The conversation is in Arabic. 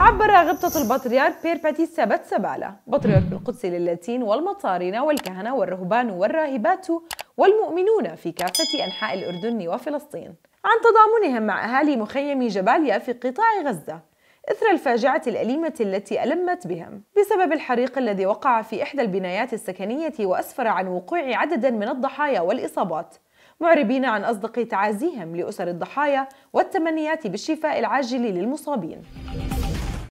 عبر غبطة البطريرك بيرباتي سبت سبالة بطريرك القدس للاتين والمطارين والكهنة والرهبان والراهبات والمؤمنون في كافة أنحاء الأردن وفلسطين عن تضامنهم مع أهالي مخيم جباليا في قطاع غزة إثر الفاجعة الأليمة التي ألمت بهم بسبب الحريق الذي وقع في إحدى البنايات السكنية وأسفر عن وقوع عدد من الضحايا والإصابات معربين عن أصدق تعازيهم لأسر الضحايا والتمنيات بالشفاء العاجل للمصابين